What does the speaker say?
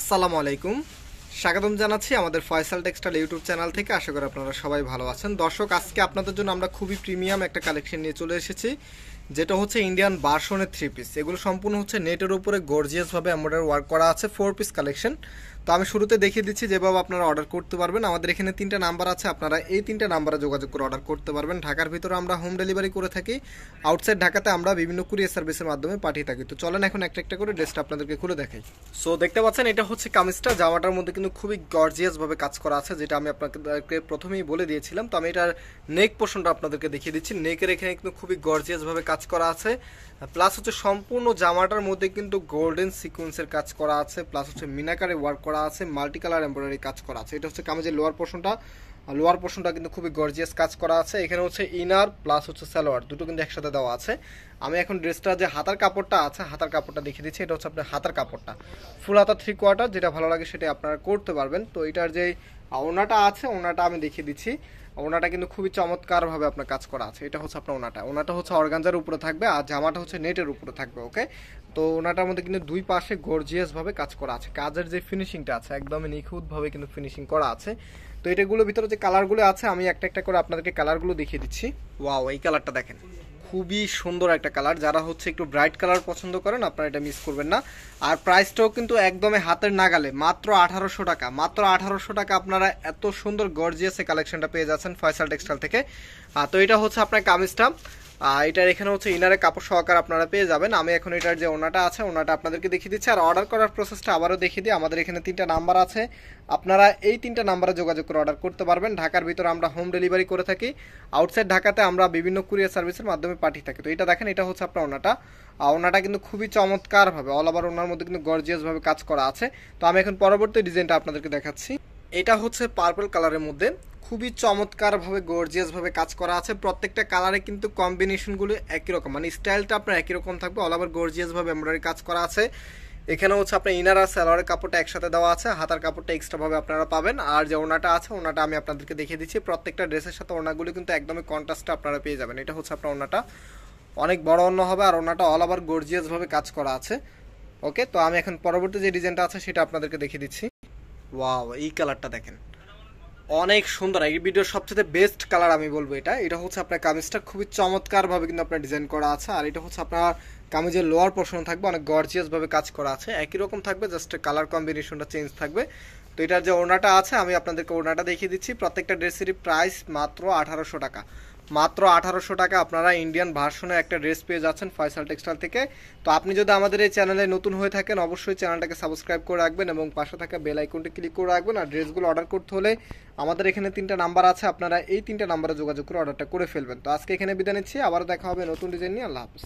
আসসালামু আলাইকুম স্বাগতম জানাচ্ছি আমাদের ফয়সাল টেক্সটাইল ইউটিউব চ্যানেল থেকে আশা করি আপনারা সবাই ভালো আছেন দর্শক আজকে আপনাদের জন্য আমরা খুবই প্রিমিয়াম একটা কালেকশন নিয়ে চলে এসেছি যেটা হচ্ছে ইন্ডিয়ান বার্সনের থ্রি পিস এগুলো সম্পূর্ণ হচ্ছে নেটের উপরে গর্জিয়াসভাবে এম্বয়ডারি ওয়ার্ক করা আছে ফোর পিস কালেকশন তো আমি শুরুতে দেখিয়ে দিচ্ছি যেভাবে আপনারা অর্ডার করতে পারবেন আমাদের এখানে তিনটা নাম্বার আছে আপনারা এই তিনটা নাম্বারে যোগাযোগ করে অর্ডার করতে পারবেন ঢাকার ভিতরে আমরা হোম ডেলিভারি করে থাকি আউটসাইড ঢাকাতে আমরা বিভিন্ন কুরিয়ার সার্ভিসের মাধ্যমে পাঠিয়ে থাকি তো চলেন এখন একটা একটা করে ড্রেসটা আপনাদেরকে খুলে দেখাই সো দেখতে পাচ্ছেন এটা হচ্ছে কামিজটা জামাটার মধ্যে কিন্তু খুবই গর্জিয়াসভাবে কাজ করা আছে যেটা আমি আপনাকে প্রথমেই বলে দিয়েছিলাম তো আমি এটার নেক পোর্শনটা আপনাদেরকে দেখিয়ে দিচ্ছি নেকের এখানে কিন্তু খুবই গর্জিয়াসভাবে কাজ কাজ করা আছে প্লাস হচ্ছে সম্পূর্ণ জামাটার মধ্যে কিন্তু গোল্ডেন সিকোয়েন্সের কাজ করা আছে প্লাস হচ্ছে মিনাকারে ওয়ার্ক করা আছে মাল্টি কালার এমব্রয়ডারি কাজ করা আছে এটা হচ্ছে কামেজের লোয়ার পোর্শনটা লোয়ার পোর্শনটা কিন্তু খুবই গর্জিয়াস কাজ করা আছে এখানে হচ্ছে ইনার প্লাস হচ্ছে সালোয়ার দুটো কিন্তু একসাথে দেওয়া আছে আমি এখন ড্রেসটা যে হাতার কাপড়টা আছে হাতার কাপড়টা দেখিয়ে দিচ্ছি এটা হচ্ছে আপনার হাতার কাপড়টা ফুল হাতার থ্রি কোয়ার্টার যেটা ভালো লাগে সেটা আপনারা করতে পারবেন তো এটার যে ওনাটা আছে ওনাটা আমি দেখিয়ে দিচ্ছি ওনাটা কিন্তু খুবই চমৎকারভাবে আপনার কাজ করা আছে এটা হচ্ছে আপনার ওনাটা ওনাটা হচ্ছে অর্গানজার উপরে থাকবে আর জামাটা হচ্ছে নেটের উপরে থাকবে ওকে তো ওনাটার মধ্যে কিন্তু দুই পাশে গর্জিয়াসভাবে কাজ করা আছে কাজের যে ফিনিশিংটা আছে একদমই নিখুঁতভাবে কিন্তু ফিনিশিং করা আছে তো এটাগুলোর ভিতরে যে কালারগুলো আছে আমি একটা একটা করে আপনাদেরকে কালারগুলো দেখিয়ে দিচ্ছি ওয়াও এই কালারটা দেখেন খুবই সুন্দর একটা কালার যারা হচ্ছে একটু ব্রাইট কালার পছন্দ করেন আপনারা এটা মিস করবেন না আর প্রাইসটাও কিন্তু একদমই হাতের নাগালে মাত্র আঠারোশো টাকা মাত্র আঠারোশো টাকা আপনারা এত সুন্দর গর্জিয়াসে কালেকশনটা পেয়ে যাচ্ছেন ফয়সাল টেক্সটাইল থেকে তো এটা হচ্ছে আপনার কামিজটা এটার এখানে হচ্ছে ইনারে কাপড় সহকার আপনারা পেয়ে যাবেন আমি এখন এটার যে ওনাটা আছে ওনাটা আপনাদেরকে দেখিয়ে দিচ্ছি আর অর্ডার করার প্রসেসটা আবারও দেখিয়ে দিই আমাদের এখানে তিনটা নাম্বার আছে আপনারা এই তিনটা নাম্বারে যোগাযোগ করে অর্ডার করতে পারবেন ঢাকার ভিতরে আমরা হোম ডেলিভারি করে থাকি আউটসাইড ঢাকাতে আমরা বিভিন্ন কুরিয়ার সার্ভিসের মাধ্যমে পাঠিয়ে থাকি তো এটা দেখেন এটা হচ্ছে আপনার ওনাটা ওনাটা কিন্তু খুবই চমৎকারভাবে অল ওভার ওনার মধ্যে কিন্তু গর্জিয়াসভাবে কাজ করা আছে তো আমি এখন পরবর্তী ডিজাইনটা আপনাদেরকে দেখাচ্ছি এটা হচ্ছে পার্পল কালারের মধ্যে খুবই চমৎকারভাবে গর্জিয়াসভাবে কাজ করা আছে প্রত্যেকটা কালারে কিন্তু কম্বিনেশনগুলো একই রকম মানে স্টাইলটা আপনার একই রকম থাকবে অল ওভার গর্জিয়াসভাবে এমব্রয়ডারি কাজ করা আছে এখানে হচ্ছে আপনার ইনার আর সালোয়ারের কাপড়টা একসাথে দেওয়া আছে হাতার কাপড়টা এক্সট্রাভাবে আপনারা পাবেন আর যে ওনাটা আছে ওনাটা আমি আপনাদেরকে দেখিয়ে দিচ্ছি প্রত্যেকটা ড্রেসের সাথে ওনাগুলো কিন্তু একদমই কন্ট্রাস্টে আপনারা পেয়ে যাবেন এটা হচ্ছে আপনার ওনাটা অনেক বড় অন্য হবে আর ওনাটা অল ওভার গর্জিয়াসভাবে কাজ করা আছে ওকে তো আমি এখন পরবর্তী যে ডিজাইনটা আছে সেটা আপনাদেরকে দেখিয়ে দিচ্ছি ওয়াও এই কালারটা দেখেন অনেক সুন্দর এই ভিডিওর সবচেয়ে বেস্ট কালার আমি বলবো এটা এটা হচ্ছে আপনার কামিজটা খুবই চমৎকারভাবে কিন্তু আপনার ডিজাইন করা আছে আর এটা হচ্ছে আপনার কামিজের লোয়ার পোর্শন থাকবে অনেক গর্জিয়াসভাবে কাজ করা আছে একই রকম থাকবে জাস্ট কালার কম্বিনেশনটা চেঞ্জ থাকবে তো এটার যে ওড়নাটা আছে আমি আপনাদেরকে ওড়নাটা দেখিয়ে দিচ্ছি প্রত্যেকটা ড্রেসেরই প্রাইস মাত্র আঠারোশো টাকা মাত্র আঠারোশো টাকা আপনারা ইন্ডিয়ান ভার্সনে একটা ড্রেস পেয়ে যাচ্ছেন ফয়সাল টেক্সটাইল থেকে তো আপনি যদি আমাদের এই চ্যানেলে নতুন হয়ে থাকেন অবশ্যই চ্যানেলটাকে সাবস্ক্রাইব করে রাখবেন এবং পাশে থাকা বেল আইকনটি ক্লিক করে রাখবেন আর ড্রেসগুলো অর্ডার করতে হলে আমাদের এখানে তিনটা নাম্বার আছে আপনারা এই তিনটা নাম্বারে যোগাযোগ করে অর্ডারটা করে ফেলবেন তো আজকে এখানে বিদায় নিচ্ছি আবারও দেখা হবে নতুন ডিজাইন নিয়ে আল্লাহ হাফিজ